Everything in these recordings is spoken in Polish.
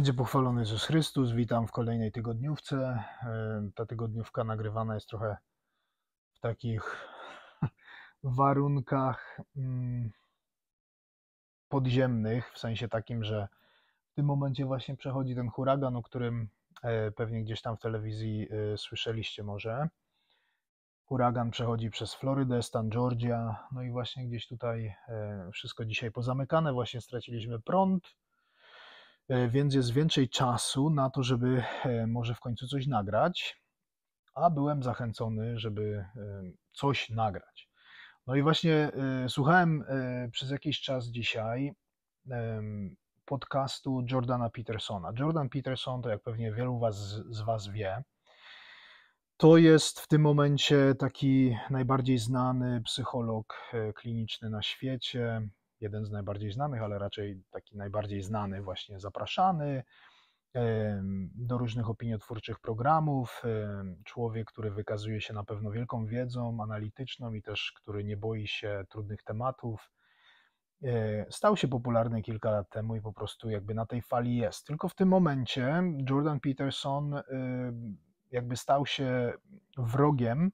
będzie pochwalony Jezus Chrystus. Witam w kolejnej tygodniówce. Ta tygodniówka nagrywana jest trochę w takich warunkach mm, podziemnych, w sensie takim, że w tym momencie właśnie przechodzi ten huragan, o którym e, pewnie gdzieś tam w telewizji e, słyszeliście może. Huragan przechodzi przez Florydę, stan Georgia, no i właśnie gdzieś tutaj e, wszystko dzisiaj pozamykane, właśnie straciliśmy prąd E, więc jest więcej czasu na to, żeby e, może w końcu coś nagrać, a byłem zachęcony, żeby e, coś nagrać. No i właśnie słuchałem przez jakiś czas dzisiaj podcastu Jordana Petersona. Jordan Peterson, to jak pewnie wielu was, z Was wie, to jest w tym momencie taki najbardziej znany psycholog kliniczny na świecie jeden z najbardziej znanych, ale raczej taki najbardziej znany, właśnie zapraszany do różnych opiniotwórczych programów. Człowiek, który wykazuje się na pewno wielką wiedzą analityczną i też który nie boi się trudnych tematów. E, stał się popularny kilka lat temu i po prostu jakby na tej fali jest. Tylko w tym momencie Jordan Peterson y, jakby stał się wrogiem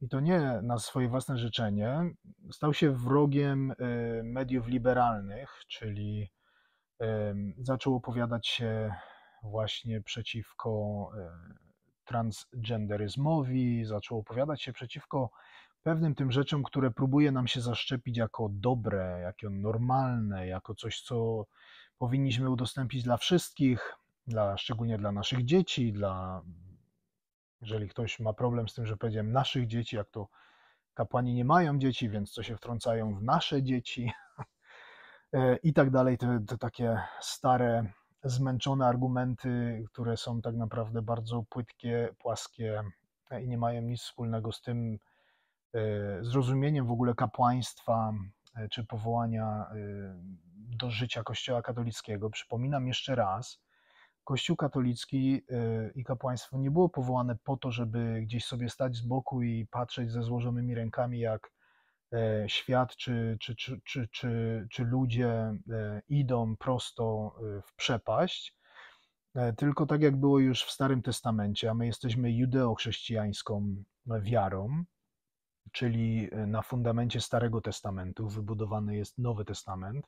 i to nie na swoje własne życzenie, stał się wrogiem mediów liberalnych, czyli zaczął opowiadać się właśnie przeciwko transgenderyzmowi, zaczął opowiadać się przeciwko pewnym tym rzeczom, które próbuje nam się zaszczepić jako dobre, jako normalne, jako coś, co powinniśmy udostępnić dla wszystkich, dla, szczególnie dla naszych dzieci, dla jeżeli ktoś ma problem z tym, że powiedziałem naszych dzieci, jak to kapłani nie mają dzieci, więc co się wtrącają w nasze dzieci e, i tak dalej, te, to takie stare, zmęczone argumenty, które są tak naprawdę bardzo płytkie, płaskie e, i nie mają nic wspólnego z tym e, zrozumieniem w ogóle kapłaństwa czy powołania do życia Kościoła katolickiego. Przypominam jeszcze raz, Kościół katolicki y, i kapłaństwo nie było powołane po to, żeby gdzieś sobie stać z boku i patrzeć ze złożonymi rękami, jak e, świat czy, czy, czy, czy, czy, czy ludzie e, idą prosto e, w przepaść. Tylko tak jak było już w Starym Testamencie, a my jesteśmy judeochrześcijańską wiarą, czyli na fundamencie Starego Testamentu wybudowany jest Nowy Testament.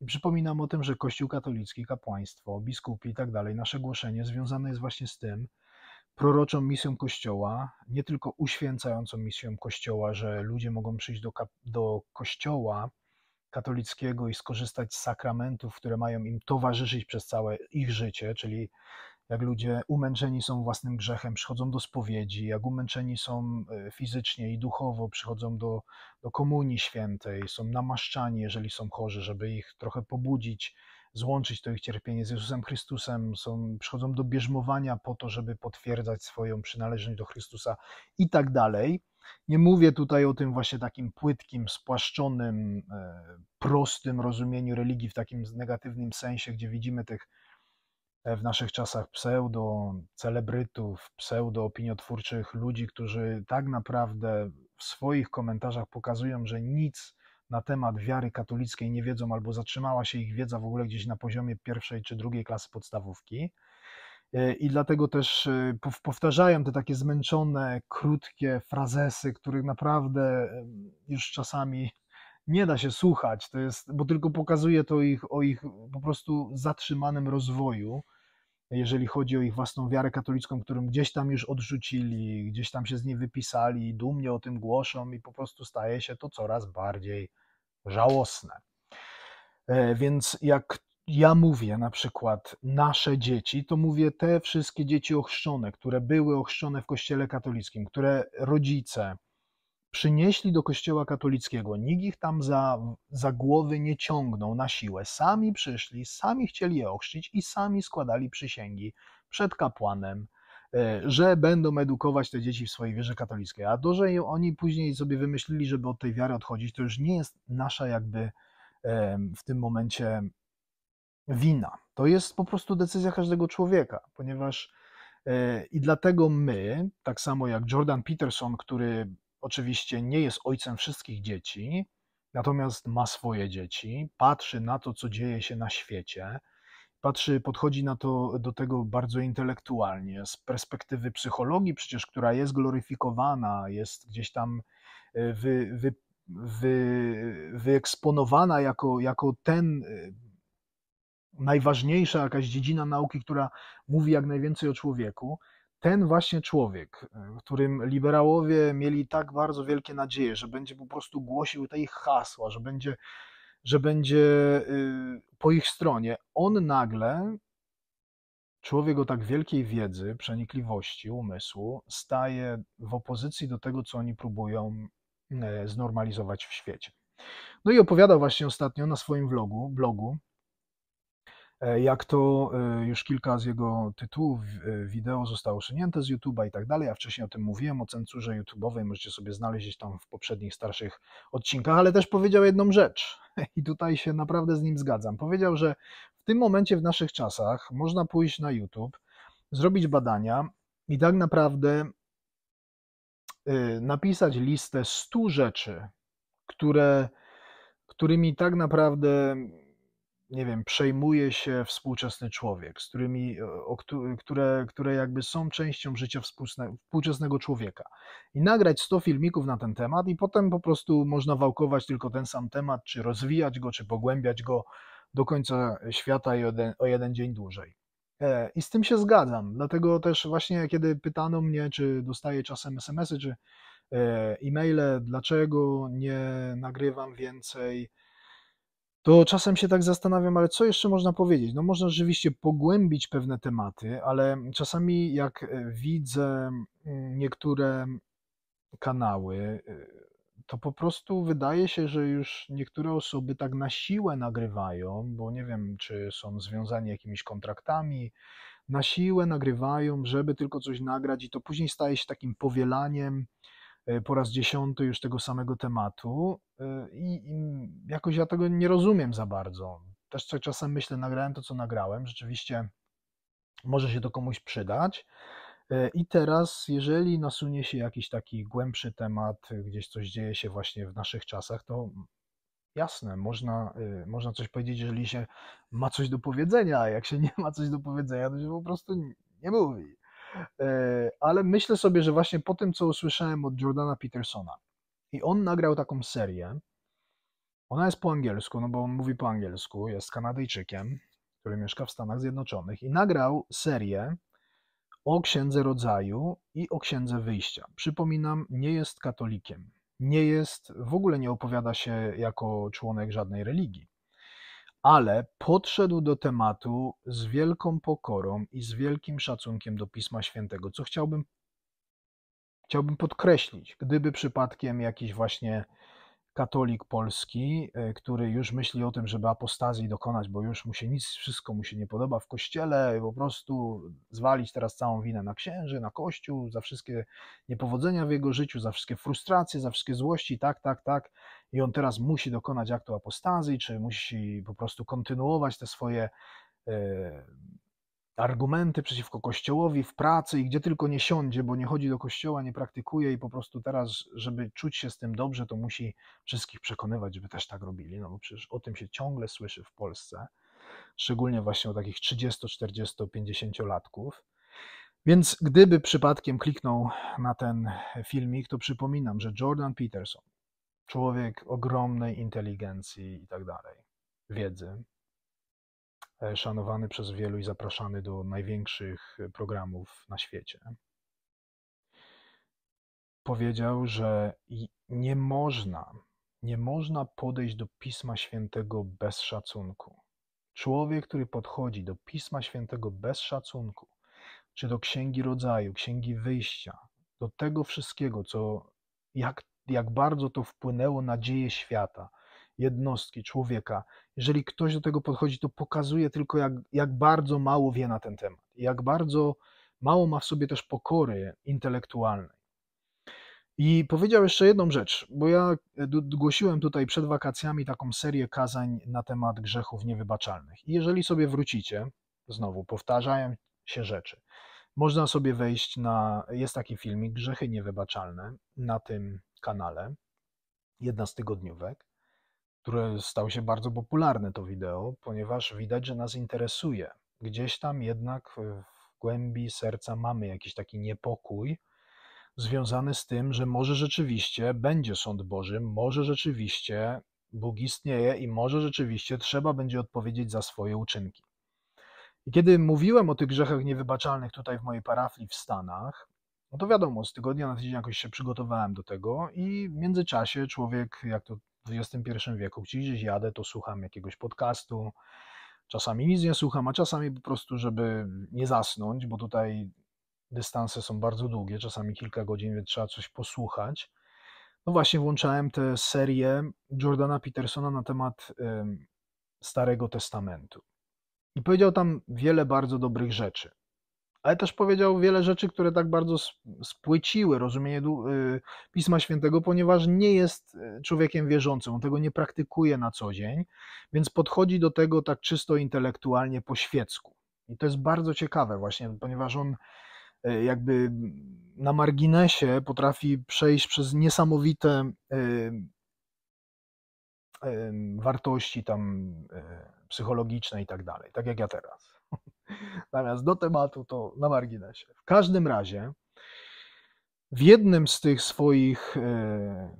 I przypominam o tym, że Kościół katolicki, kapłaństwo, biskupi i tak dalej, nasze głoszenie związane jest właśnie z tym, proroczą misją Kościoła, nie tylko uświęcającą misją Kościoła, że ludzie mogą przyjść do, do Kościoła katolickiego i skorzystać z sakramentów, które mają im towarzyszyć przez całe ich życie, czyli jak ludzie umęczeni są własnym grzechem, przychodzą do spowiedzi, jak umęczeni są e, fizycznie i duchowo, przychodzą do, do komunii świętej, są namaszczani, jeżeli są chorzy, żeby ich trochę pobudzić, złączyć to ich cierpienie z Jezusem Chrystusem, są, przychodzą do bierzmowania po to, żeby potwierdzać swoją przynależność do Chrystusa i tak dalej. Nie mówię tutaj o tym właśnie takim płytkim, spłaszczonym, e, prostym rozumieniu religii w takim negatywnym sensie, gdzie widzimy tych w naszych czasach pseudo celebrytów, pseudo opiniotwórczych ludzi, którzy tak naprawdę w swoich komentarzach pokazują, że nic na temat wiary katolickiej nie wiedzą, albo zatrzymała się ich wiedza w ogóle gdzieś na poziomie pierwszej czy drugiej klasy podstawówki. E, I dlatego też e, powtarzają te takie zmęczone, krótkie frazesy, których naprawdę już czasami nie da się słuchać, to jest, bo tylko pokazuje to ich, o ich po prostu zatrzymanym rozwoju jeżeli chodzi o ich własną wiarę katolicką, którą gdzieś tam już odrzucili, gdzieś tam się z niej wypisali, dumnie o tym głoszą i po prostu staje się to coraz bardziej żałosne. E, więc jak ja mówię na przykład nasze dzieci, to mówię te wszystkie dzieci ochrzczone, które były ochrzczone w kościele katolickim, które rodzice, przynieśli do kościoła katolickiego. Nikt ich tam za, za głowy nie ciągnął na siłę. Sami przyszli, sami chcieli je ochrzcić i sami składali przysięgi przed kapłanem, e, że będą edukować te dzieci w swojej wierze katolickiej. A to, że oni później sobie wymyślili, żeby od tej wiary odchodzić, to już nie jest nasza jakby e, w tym momencie wina. To jest po prostu decyzja każdego człowieka, ponieważ e, i dlatego my, tak samo jak Jordan Peterson, który oczywiście nie jest ojcem wszystkich dzieci, natomiast ma swoje dzieci, patrzy na to, co dzieje się na świecie, patrzy, podchodzi na to do tego bardzo intelektualnie, z perspektywy psychologii, przecież która jest gloryfikowana, jest gdzieś tam e, wy, wy, wy, wyeksponowana jako, jako ten e, najważniejsza jakaś dziedzina nauki, która mówi jak najwięcej o człowieku ten właśnie człowiek, e, którym liberałowie mieli tak bardzo wielkie nadzieje, że będzie po prostu głosił te ich hasła, że będzie, że będzie y, po ich stronie, on nagle, człowiek o tak wielkiej wiedzy, przenikliwości, umysłu, staje w opozycji do tego, co oni próbują e, znormalizować w świecie. No i opowiadał właśnie ostatnio na swoim vlogu, blogu, E, jak to e, już kilka z jego tytułów e, wideo zostało usunięte z YouTube'a i tak dalej, Ja wcześniej o tym mówiłem, o cenzurze YouTube'owej, możecie sobie znaleźć tam w poprzednich, starszych odcinkach, ale też powiedział jedną rzecz i tutaj się naprawdę z nim zgadzam. Powiedział, że w tym momencie w naszych czasach można pójść na YouTube, zrobić badania i tak naprawdę napisać listę 100 rzeczy, które, którymi tak naprawdę nie wiem, przejmuje się współczesny człowiek, z którymi, e, o, które, które jakby są częścią życia współczesnego człowieka. I nagrać 100 filmików na ten temat, i potem po prostu można wałkować tylko ten sam temat, czy rozwijać go, czy pogłębiać go do końca świata i o, de, o jeden dzień dłużej. E, I z tym się zgadzam, dlatego też właśnie kiedy pytano mnie, czy dostaję czasem SMS-y, czy e, e-maile, dlaczego nie nagrywam więcej to czasem się tak zastanawiam, ale co jeszcze można powiedzieć? No można rzeczywiście pogłębić pewne tematy, ale czasami jak e, widzę mm, niektóre kanały, e, to po prostu wydaje się, że już niektóre osoby tak na siłę nagrywają, bo nie wiem, czy są związani jakimiś kontraktami, na siłę nagrywają, żeby tylko coś nagrać, i to później staje się takim powielaniem E, po raz dziesiąty już tego samego tematu e, i, i jakoś ja tego nie rozumiem za bardzo. Też tak czasem myślę, nagrałem to, co nagrałem, rzeczywiście może się to komuś przydać. E, I teraz, jeżeli nasunie się jakiś taki głębszy temat, gdzieś coś dzieje się właśnie w naszych czasach, to jasne, można, można coś powiedzieć, jeżeli się ma coś do powiedzenia, a jak się nie ma coś do powiedzenia, to się po prostu nie mówi ale myślę sobie, że właśnie po tym, co usłyszałem od Jordana Petersona, i on nagrał taką serię. Ona jest po angielsku, no bo on mówi po angielsku, jest Kanadyjczykiem, który mieszka w Stanach Zjednoczonych, i nagrał serię o księdze rodzaju i o księdze wyjścia. Przypominam, nie jest katolikiem. Nie jest, w ogóle nie opowiada się jako członek żadnej religii ale podszedł do tematu z wielką pokorą i z wielkim szacunkiem do Pisma Świętego, co chciałbym, chciałbym podkreślić. Gdyby przypadkiem jakiś właśnie katolik polski, e, który już myśli o tym, żeby apostazji dokonać, bo już mu się nic, wszystko mu się nie podoba w kościele, po prostu zwalić teraz całą winę na księży, na kościół, za wszystkie niepowodzenia w jego życiu, za wszystkie frustracje, za wszystkie złości, tak, tak, tak i on teraz musi dokonać aktu apostazji, czy musi po prostu kontynuować te swoje e, argumenty przeciwko Kościołowi w pracy i gdzie tylko nie siądzie, bo nie chodzi do Kościoła, nie praktykuje i po prostu teraz, żeby czuć się z tym dobrze, to musi wszystkich przekonywać, żeby też tak robili, no bo przecież o tym się ciągle słyszy w Polsce, szczególnie właśnie o takich 30, 40, 50-latków. Więc gdyby przypadkiem kliknął na ten filmik, to przypominam, że Jordan Peterson człowiek ogromnej inteligencji i tak dalej, wiedzy, e, szanowany przez wielu i zapraszany do największych e, programów na świecie. Powiedział, że nie można, nie można podejść do Pisma Świętego bez szacunku. Człowiek, który podchodzi do Pisma Świętego bez szacunku, czy do Księgi Rodzaju, Księgi Wyjścia, do tego wszystkiego, co jak jak bardzo to wpłynęło na dzieje świata, jednostki, człowieka. Jeżeli ktoś do tego podchodzi, to pokazuje tylko, jak, jak bardzo mało wie na ten temat, jak bardzo mało ma w sobie też pokory intelektualnej. I powiedział jeszcze jedną rzecz, bo ja e, głosiłem tutaj przed wakacjami taką serię kazań na temat grzechów niewybaczalnych. I jeżeli sobie wrócicie, znowu powtarzają się rzeczy, można sobie wejść na, jest taki filmik Grzechy Niewybaczalne na tym kanale, jedna z tygodniówek, które stał się bardzo popularne to wideo, ponieważ widać, że nas interesuje. Gdzieś tam jednak w głębi serca mamy jakiś taki niepokój związany z tym, że może rzeczywiście będzie sąd Boży, może rzeczywiście Bóg istnieje i może rzeczywiście trzeba będzie odpowiedzieć za swoje uczynki. I kiedy mówiłem o tych grzechach niewybaczalnych tutaj w mojej parafii w Stanach, no to wiadomo, z tygodnia na tydzień jakoś się przygotowałem do tego i w międzyczasie człowiek, jak to w XXI wieku, gdzie gdzieś jadę, to słucham jakiegoś podcastu, czasami nic nie słucham, a czasami po prostu, żeby nie zasnąć, bo tutaj dystanse są bardzo długie, czasami kilka godzin, więc trzeba coś posłuchać. No właśnie włączałem tę serię Jordana Petersona na temat Starego Testamentu. I powiedział tam wiele bardzo dobrych rzeczy ale też powiedział wiele rzeczy, które tak bardzo spłyciły rozumienie y, Pisma Świętego, ponieważ nie jest y, człowiekiem wierzącym, on tego nie praktykuje na co dzień, więc podchodzi do tego tak czysto intelektualnie po świecku. I to jest bardzo ciekawe właśnie, ponieważ on y, jakby na marginesie potrafi przejść przez niesamowite wartości tam psychologiczne i tak dalej, tak jak ja teraz. Natomiast do tematu to na marginesie. W każdym razie, w jednym z tych swoich e,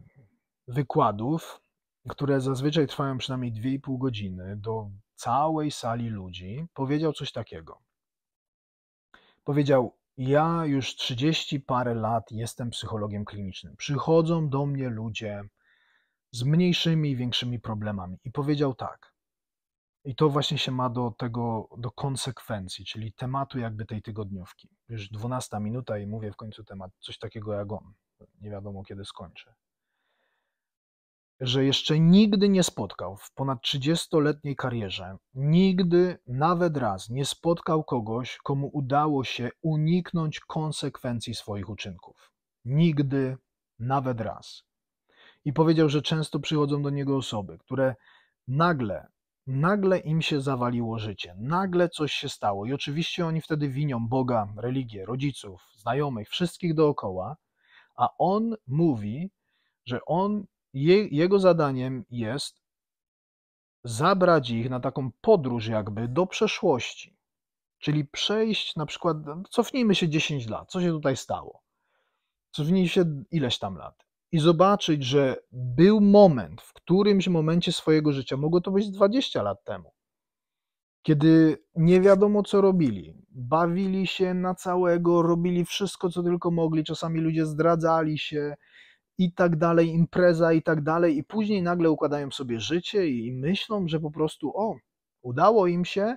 wykładów, które zazwyczaj trwają przynajmniej 2,5 godziny, do całej sali ludzi, powiedział coś takiego. Powiedział: Ja już 30 parę lat jestem psychologiem klinicznym. Przychodzą do mnie ludzie z mniejszymi i większymi problemami. I powiedział tak: i to właśnie się ma do tego, do konsekwencji, czyli tematu jakby tej tygodniówki. Już 12 minuta i mówię w końcu temat, coś takiego jak on. Nie wiadomo kiedy skończę. Że jeszcze nigdy nie spotkał w ponad 30-letniej karierze, nigdy nawet raz nie spotkał kogoś, komu udało się uniknąć konsekwencji swoich uczynków. Nigdy, nawet raz. I powiedział, że często przychodzą do niego osoby, które nagle nagle im się zawaliło życie, nagle coś się stało. I oczywiście oni wtedy winią Boga, religię, rodziców, znajomych, wszystkich dookoła, a on mówi, że on, je, jego zadaniem jest zabrać ich na taką podróż, jakby do przeszłości. Czyli przejść na przykład, cofnijmy się 10 lat, co się tutaj stało? Cofnijmy się ileś tam lat i zobaczyć, że był moment, w którymś momencie swojego życia, mogło to być 20 lat temu, kiedy nie wiadomo co robili, bawili się na całego, robili wszystko co tylko mogli, czasami ludzie zdradzali się i tak dalej, impreza i tak dalej, i później nagle układają sobie życie i myślą, że po prostu o, udało im się,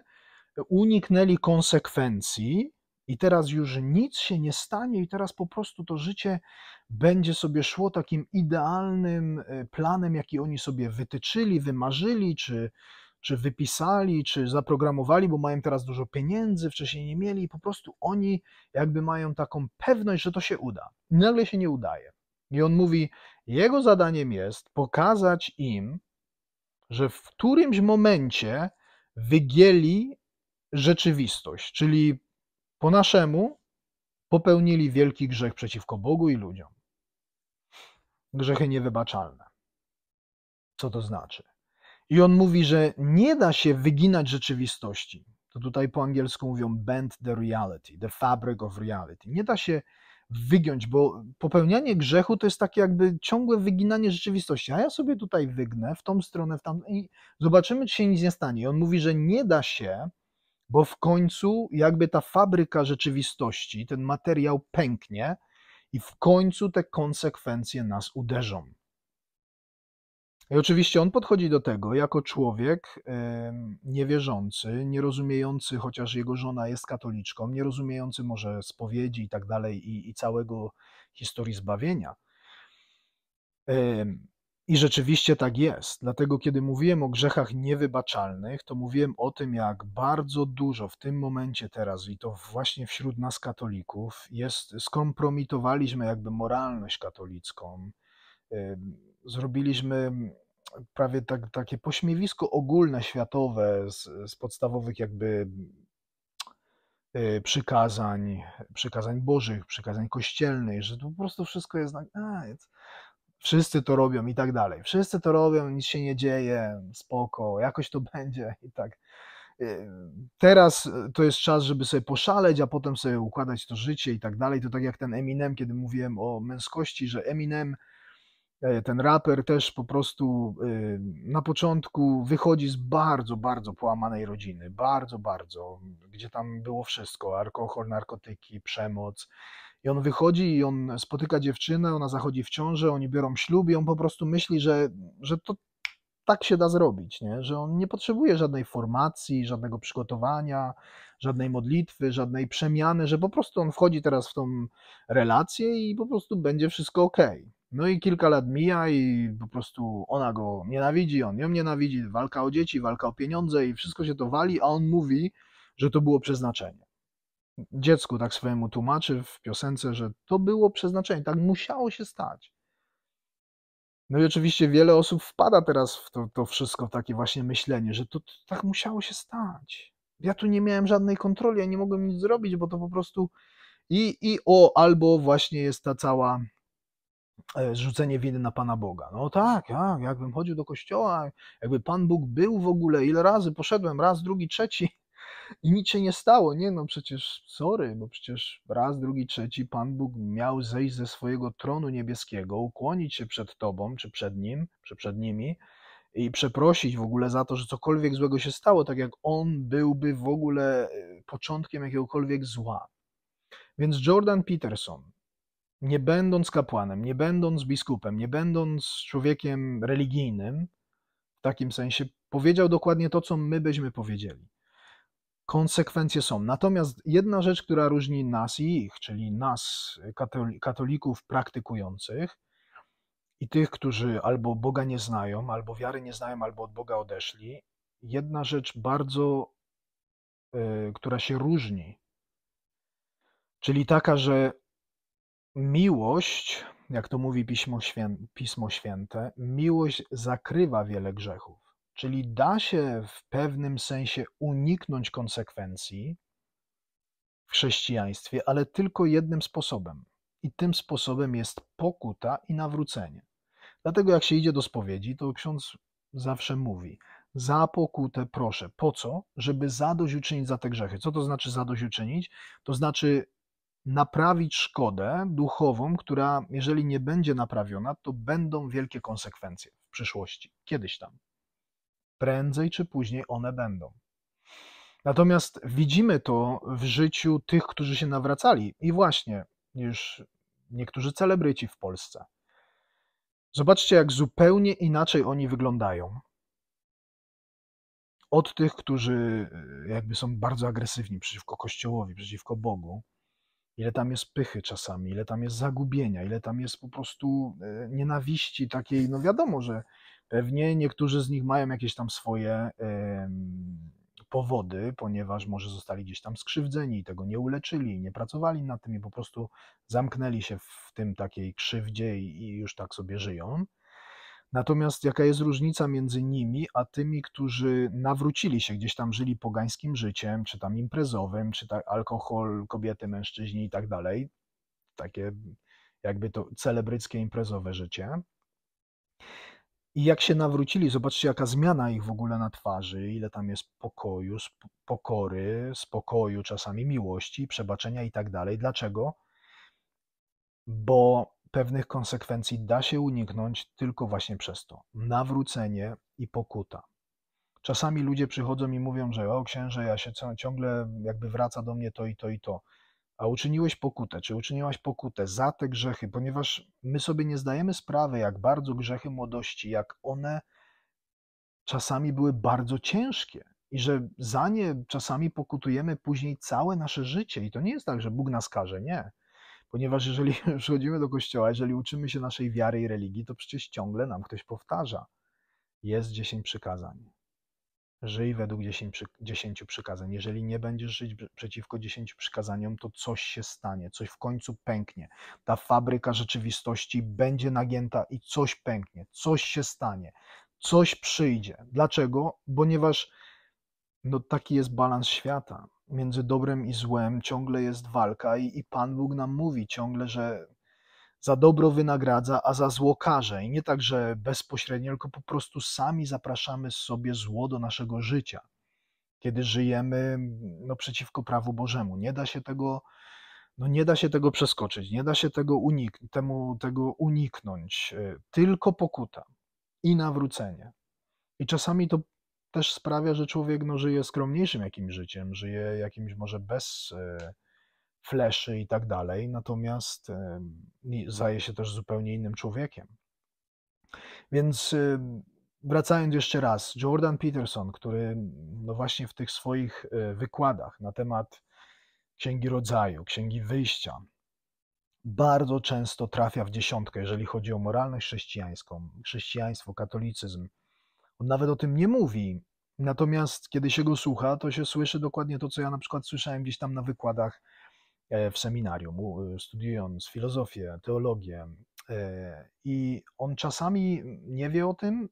uniknęli konsekwencji, i teraz już nic się nie stanie, i teraz po prostu to życie będzie sobie szło takim idealnym e, planem, jaki oni sobie wytyczyli, wymarzyli, czy, czy wypisali, czy zaprogramowali, bo mają teraz dużo pieniędzy, wcześniej nie mieli, i po prostu oni jakby mają taką pewność, że to się uda. I nagle się nie udaje. I on mówi: Jego zadaniem jest pokazać im, że w którymś momencie wygieli rzeczywistość, czyli po naszemu popełnili wielki grzech przeciwko Bogu i ludziom. Grzechy niewybaczalne. Co to znaczy? I on mówi, że nie da się wyginać rzeczywistości. To tutaj po angielsku mówią bend the reality, the fabric of reality. Nie da się wygiąć, bo popełnianie grzechu to jest takie jakby ciągłe wyginanie rzeczywistości. A ja sobie tutaj wygnę w tą stronę, w tamtą i zobaczymy, czy się nic nie stanie. I on mówi, że nie da się bo w końcu jakby ta fabryka rzeczywistości, ten materiał pęknie i w końcu te konsekwencje nas uderzą. I oczywiście on podchodzi do tego jako człowiek niewierzący, nierozumiejący, chociaż jego żona jest katoliczką, nierozumiejący może spowiedzi i tak dalej i, i całego historii zbawienia i rzeczywiście tak jest. Dlatego, kiedy mówiłem o grzechach niewybaczalnych, to mówiłem o tym, jak bardzo dużo w tym momencie teraz, i to właśnie wśród nas katolików, jest, skompromitowaliśmy jakby moralność katolicką. Zrobiliśmy prawie tak, takie pośmiewisko ogólne, światowe z, z podstawowych jakby y, przykazań, przykazań bożych, przykazań kościelnych, że to po prostu wszystko jest tak, a, wszyscy to robią i tak dalej. Wszyscy to robią, nic się nie dzieje, spoko, jakoś to będzie i tak. Y, teraz y, to jest czas, żeby sobie poszaleć, a potem sobie układać to życie i tak dalej. To tak jak ten Eminem, kiedy mówiłem o męskości, że Eminem, e, ten raper też po prostu y, na początku wychodzi z bardzo, bardzo połamanej rodziny, bardzo, bardzo, gdzie tam było wszystko, alkohol, narkotyki, przemoc, i on wychodzi i on spotyka dziewczynę, ona zachodzi w ciążę, oni biorą ślub i on po prostu myśli, że, że to tak się da zrobić, nie? że on nie potrzebuje żadnej formacji, żadnego przygotowania, żadnej modlitwy, żadnej przemiany, że po prostu on wchodzi teraz w tą relację i po prostu będzie wszystko ok. No i kilka lat mija i po prostu ona go nienawidzi, on ją nienawidzi, walka o dzieci, walka o pieniądze i wszystko się to wali, a on mówi, że to było przeznaczenie dziecku tak swojemu tłumaczy w piosence, że to było przeznaczenie, tak musiało się stać. No i oczywiście wiele osób wpada teraz w to, to wszystko, w takie właśnie myślenie, że to, to, tak musiało się stać. Ja tu nie miałem żadnej kontroli, ja nie mogłem nic zrobić, bo to po prostu i, i o, albo właśnie jest ta cała e, rzucenie winy na Pana Boga. No tak, tak, jakbym chodził do kościoła, jakby Pan Bóg był w ogóle, ile razy poszedłem, raz, drugi, trzeci, i nic się nie stało. Nie no, przecież sorry, bo przecież raz, drugi, trzeci Pan Bóg miał zejść ze swojego tronu niebieskiego, ukłonić się przed tobą, czy przed nim, czy przed nimi i przeprosić w ogóle za to, że cokolwiek złego się stało, tak jak on byłby w ogóle y, początkiem jakiegokolwiek zła. Więc Jordan Peterson, nie będąc kapłanem, nie będąc biskupem, nie będąc człowiekiem religijnym, w takim sensie powiedział dokładnie to, co my byśmy powiedzieli konsekwencje są. Natomiast jedna rzecz, która różni nas i ich, czyli nas, katolików praktykujących i tych, którzy albo Boga nie znają, albo wiary nie znają, albo od Boga odeszli, jedna rzecz bardzo, e, która się różni, czyli taka, że miłość, jak to mówi Pismo Święte miłość zakrywa wiele grzechów. Czyli da się w pewnym sensie uniknąć konsekwencji w chrześcijaństwie, ale tylko jednym sposobem. I tym sposobem jest pokuta i nawrócenie. Dlatego, jak się idzie do spowiedzi, to ksiądz zawsze mówi: Za pokutę proszę. Po co? Żeby zadośćuczynić za te grzechy. Co to znaczy zadośćuczynić? To znaczy naprawić szkodę duchową, która, jeżeli nie będzie naprawiona, to będą wielkie konsekwencje w przyszłości, kiedyś tam. Prędzej czy później one będą. Natomiast widzimy to w życiu tych, którzy się nawracali, i właśnie już niektórzy celebryci w Polsce. Zobaczcie, jak zupełnie inaczej oni wyglądają. Od tych, którzy e, jakby są bardzo agresywni przeciwko Kościołowi, przeciwko Bogu, ile tam jest pychy czasami, ile tam jest zagubienia, ile tam jest po prostu e, nienawiści takiej, no wiadomo, że Pewnie niektórzy z nich mają jakieś tam swoje powody, ponieważ może zostali gdzieś tam skrzywdzeni i tego nie uleczyli, nie pracowali nad tym i po prostu zamknęli się w tym takiej krzywdzie i już tak sobie żyją. Natomiast jaka jest różnica między nimi a tymi, którzy nawrócili się, gdzieś tam żyli pogańskim życiem, czy tam imprezowym, czy tak alkohol, kobiety, mężczyźni i tak dalej, takie jakby to celebryckie imprezowe życie. I jak się nawrócili, zobaczcie, jaka zmiana ich w ogóle na twarzy, ile tam jest pokoju, pokory, spokoju, czasami miłości, przebaczenia i tak dalej. Dlaczego? Bo pewnych konsekwencji da się uniknąć tylko właśnie przez to nawrócenie i pokuta. Czasami ludzie przychodzą i mówią, że o księże, ja się ciągle jakby wraca do mnie to i to i to a uczyniłeś pokutę, czy uczyniłaś pokutę za te grzechy, ponieważ my sobie nie zdajemy sprawy, jak bardzo grzechy młodości, jak one czasami były bardzo ciężkie i że za nie czasami pokutujemy później całe nasze życie. I to nie jest tak, że Bóg nas karze, nie. Ponieważ jeżeli przychodzimy do kościoła, jeżeli uczymy się naszej wiary i religii, to przecież ciągle nam ktoś powtarza. Jest dziesięć przykazań, Żyj według dziesięciu przykazań. Jeżeli nie będziesz żyć przeciwko dziesięciu przykazaniom, to coś się stanie, coś w końcu pęknie. Ta fabryka rzeczywistości będzie nagięta i coś pęknie, coś się stanie, coś przyjdzie. Dlaczego? Ponieważ no, taki jest balans świata. Między dobrem i złem ciągle jest walka, i, i Pan Bóg nam mówi ciągle, że za dobro wynagradza, a za zło karze. I nie tak, że bezpośrednio, tylko po prostu sami zapraszamy sobie zło do naszego życia, kiedy żyjemy no, przeciwko prawu Bożemu. Nie da się tego, no, nie da się tego przeskoczyć, nie da się tego, unik temu, tego uniknąć. Tylko pokuta i nawrócenie. I czasami to też sprawia, że człowiek no, żyje skromniejszym jakimś życiem, żyje jakimś może bez. Yy, fleszy i tak dalej, natomiast zdaje się też zupełnie innym człowiekiem. Więc wracając jeszcze raz, Jordan Peterson, który no właśnie w tych swoich e, wykładach na temat Księgi Rodzaju, Księgi Wyjścia, bardzo często trafia w dziesiątkę, jeżeli chodzi o moralność chrześcijańską, chrześcijaństwo, katolicyzm. On nawet o tym nie mówi, natomiast kiedy się go słucha, to się słyszy dokładnie to, co ja na przykład słyszałem gdzieś tam na wykładach E, w seminarium, studiując filozofię, teologię. E, I on czasami nie wie o tym,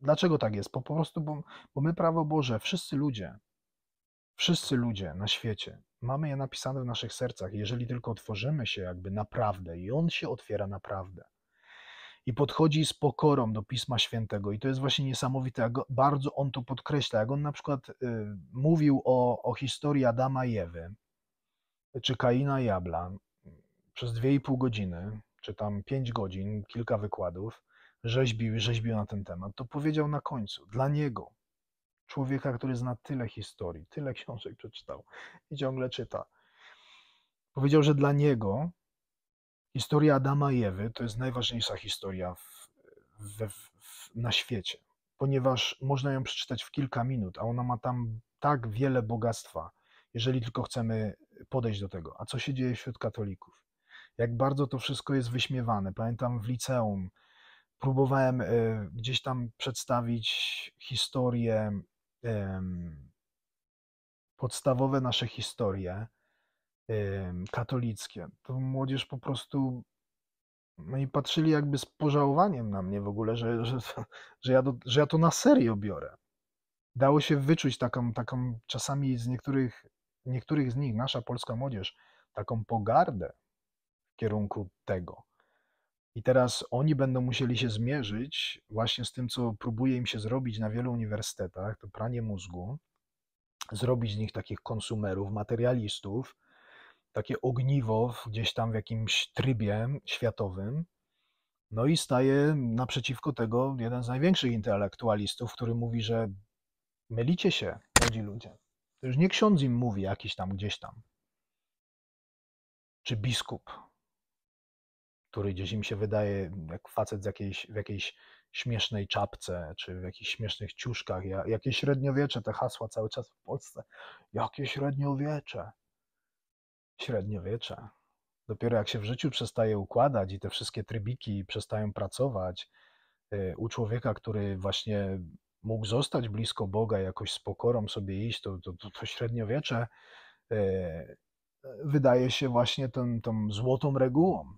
dlaczego tak jest. Po, prostu, bo, bo my, prawo Boże, wszyscy ludzie, wszyscy ludzie na świecie, mamy je napisane w naszych sercach. Jeżeli tylko otworzymy się jakby naprawdę i on się otwiera naprawdę i podchodzi z pokorą do Pisma Świętego. I to jest właśnie niesamowite, jak bardzo on to podkreśla. Jak on na przykład y, mówił o, o historii Adama i Ewy, Czekaina Jabla. Przez dwie i pół godziny, czy tam pięć godzin, kilka wykładów, rzeźbił i rzeźbił na ten temat, to powiedział na końcu, dla niego, człowieka, który zna tyle historii, tyle książek przeczytał i ciągle czyta, powiedział, że dla niego historia Adama i Ewy to jest najważniejsza historia w, w, w, na świecie, ponieważ można ją przeczytać w kilka minut, a ona ma tam tak wiele bogactwa, jeżeli tylko chcemy podejść do tego. A co się dzieje wśród katolików? Jak bardzo to wszystko jest wyśmiewane. Pamiętam w liceum próbowałem e, gdzieś tam przedstawić historię, podstawowe nasze historie katolickie. To młodzież po prostu no i patrzyli jakby z pożałowaniem na mnie w ogóle, że, że, że, ja, do, że ja to na serio biorę. Dało się wyczuć taką, taką czasami z niektórych niektórych z nich nasza polska młodzież taką pogardę w kierunku tego. I teraz oni będą musieli się zmierzyć właśnie z tym, co próbuje im się zrobić na wielu uniwersytetach, to pranie mózgu, zrobić z nich takich konsumerów, materialistów, takie ogniwo gdzieś tam w jakimś trybie światowym. No i staje naprzeciwko tego jeden z największych intelektualistów, który mówi, że mylicie się, młodzi ludzie. To już nie ksiądz im mówi jakiś tam gdzieś tam. Czy biskup, który gdzieś im się wydaje jak facet z jakiejś, w jakiejś śmiesznej czapce, czy w jakichś śmiesznych ciuszkach. Ja, jakie średniowiecze, te hasła cały czas w Polsce. Jakie średniowiecze? Średniowiecze. Dopiero jak się w życiu przestaje układać i te wszystkie trybiki przestają pracować, y, u człowieka, który właśnie mógł zostać blisko Boga, jakoś z pokorą sobie iść, to, to, to, średniowiecze e, wydaje się właśnie tą, tą złotą regułą.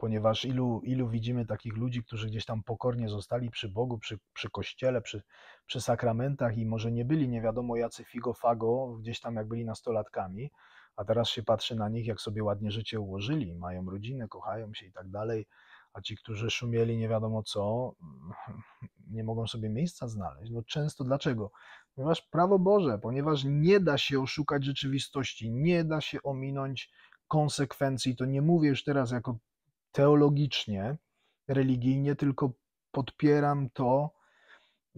Ponieważ ilu, ilu widzimy takich ludzi, którzy gdzieś tam pokornie zostali przy Bogu, przy, przy kościele, przy, przy sakramentach i może nie byli nie wiadomo jacy figo-fago gdzieś tam jak byli nastolatkami, a teraz się patrzy na nich, jak sobie ładnie życie ułożyli, mają rodzinę, kochają się i tak dalej, a ci, którzy szumieli nie wiadomo co, nie mogą sobie miejsca znaleźć. No często dlaczego? Ponieważ prawo Boże, ponieważ nie da się oszukać rzeczywistości, nie da się ominąć konsekwencji. To nie mówię już teraz jako teologicznie, religijnie, tylko podpieram to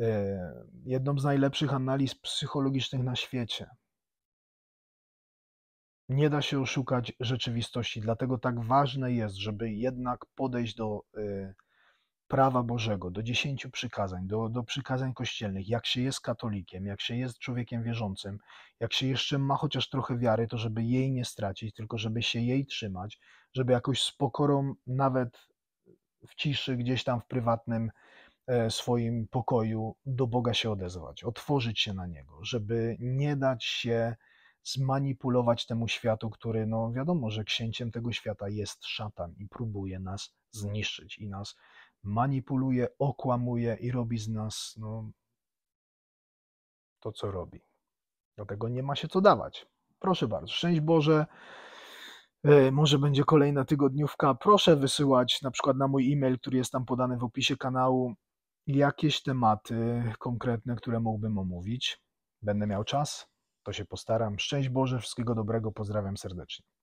e, jedną z najlepszych analiz psychologicznych na świecie. Nie da się oszukać rzeczywistości, dlatego tak ważne jest, żeby jednak podejść do e, prawa Bożego, do dziesięciu przykazań, do, do przykazań kościelnych, jak się jest katolikiem, jak się jest człowiekiem wierzącym, jak się jeszcze ma chociaż trochę wiary, to żeby jej nie stracić, tylko żeby się jej trzymać, żeby jakoś z pokorą, nawet w ciszy, gdzieś tam w prywatnym e, swoim pokoju, do Boga się odezwać, otworzyć się na Niego, żeby nie dać się zmanipulować temu światu, który, no wiadomo, że księciem tego świata jest szatan i próbuje nas zniszczyć i nas manipuluje, okłamuje i robi z nas no, to, co robi. Dlatego nie ma się co dawać. Proszę bardzo, szczęść Boże. E, może będzie kolejna tygodniówka. Proszę wysyłać na przykład na mój e-mail, który jest tam podany w opisie kanału, jakieś tematy konkretne, które mógłbym omówić. Będę miał czas, to się postaram. Szczęść Boże, wszystkiego dobrego, pozdrawiam serdecznie.